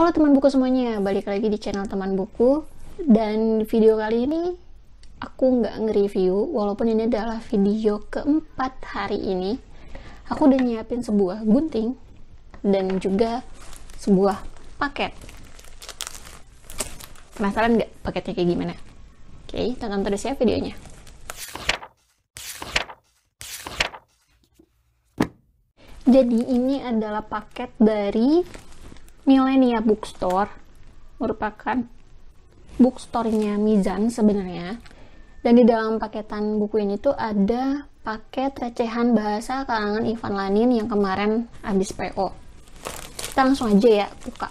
Halo teman buku semuanya, balik lagi di channel teman buku dan video kali ini aku nggak nge-review walaupun ini adalah video keempat hari ini aku udah nyiapin sebuah gunting dan juga sebuah paket penasaran nggak paketnya kayak gimana? Oke, tonton terus ya videonya jadi ini adalah paket dari Millenia Bookstore merupakan bookstore-nya Mizan sebenarnya. Dan di dalam paketan buku ini tuh ada paket recehan bahasa kalangan Ivan Lanin yang kemarin habis PO. Kita langsung aja ya buka.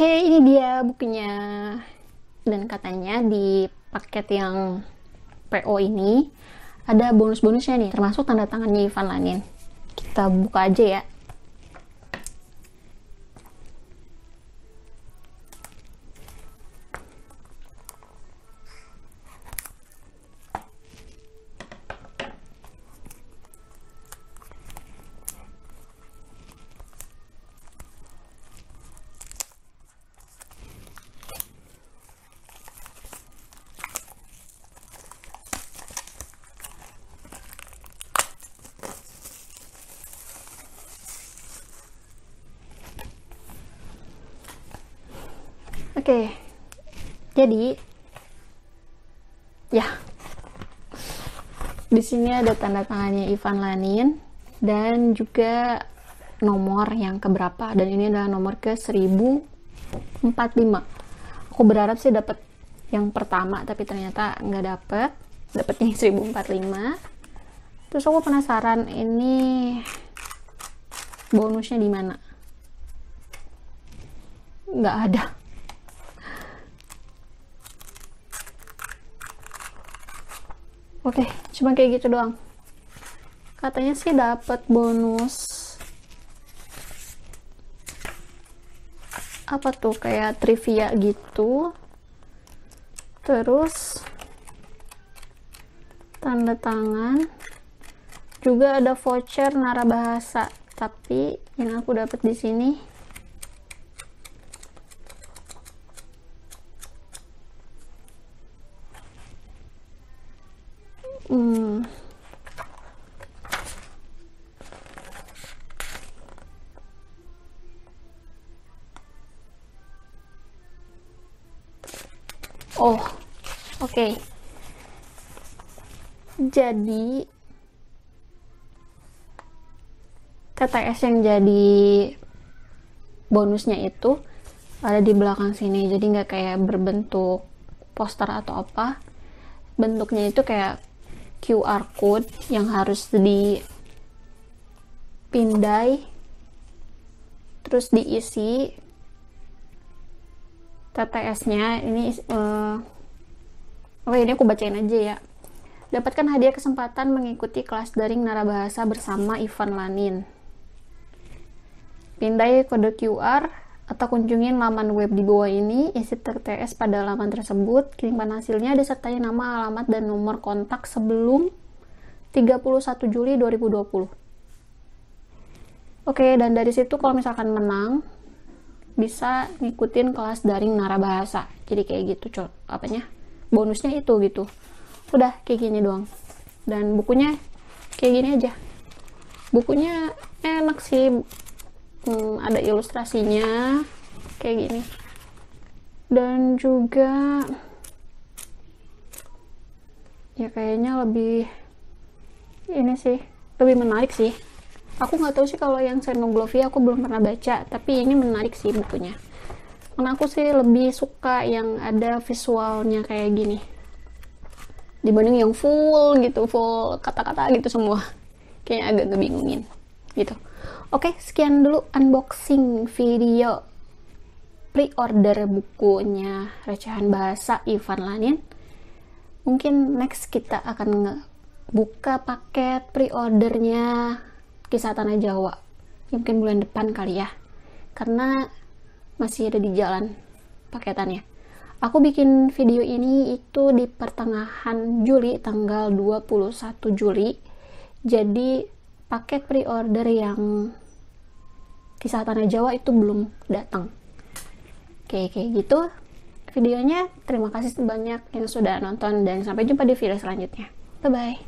Oke, okay, ini dia bukunya. Dan katanya di paket yang PO ini ada bonus-bonusnya nih, termasuk tanda tangannya Ivan Lanin. Kita buka aja ya. Oke, okay. jadi ya di sini ada tanda tangannya Ivan Lanin dan juga nomor yang keberapa dan ini adalah nomor ke 1045 aku berharap sih dapat yang pertama tapi ternyata nggak dapet dapet yang 1045 terus aku penasaran ini bonusnya di mana nggak ada Oke, okay, cuma kayak gitu doang. Katanya sih dapat bonus apa tuh kayak trivia gitu. Terus tanda tangan juga ada voucher narabahasa tapi yang aku dapat di sini Hmm. oh oke. Okay. Jadi TTS yang jadi bonusnya itu ada di belakang sini, jadi nggak kayak berbentuk poster atau apa. Bentuknya itu kayak QR code yang harus dipindai terus diisi TTS-nya ini uh, oh ya, ini aku bacain aja ya dapatkan hadiah kesempatan mengikuti kelas daring narabahasa bersama Ivan Lanin pindai kode QR atau kunjungin laman web di bawah ini, isi TTS pada laman tersebut, kirimkan hasilnya disertai nama, alamat, dan nomor kontak sebelum 31 Juli 2020. Oke, dan dari situ kalau misalkan menang, bisa ngikutin kelas daring narabahasa. Jadi kayak gitu, cok, apanya, bonusnya itu gitu. Udah, kayak gini doang. Dan bukunya kayak gini aja. Bukunya enak sih, hmm, ada ilustrasinya kayak gini dan juga ya kayaknya lebih ini sih lebih menarik sih aku nggak tahu sih kalau yang Xenoglovia aku belum pernah baca tapi ini menarik sih bukunya karena aku sih lebih suka yang ada visualnya kayak gini dibanding yang full gitu full kata-kata gitu semua kayaknya agak ngebingungin gitu oke sekian dulu unboxing video pre-order bukunya recehan bahasa Ivan Lanin mungkin next kita akan buka paket pre-ordernya kisah tanah Jawa ya, mungkin bulan depan kali ya karena masih ada di jalan paketannya aku bikin video ini itu di pertengahan Juli tanggal 21 Juli jadi paket pre-order yang kisah tanah Jawa itu belum datang. Oke, kayak gitu videonya. Terima kasih banyak yang sudah nonton dan sampai jumpa di video selanjutnya. Bye-bye.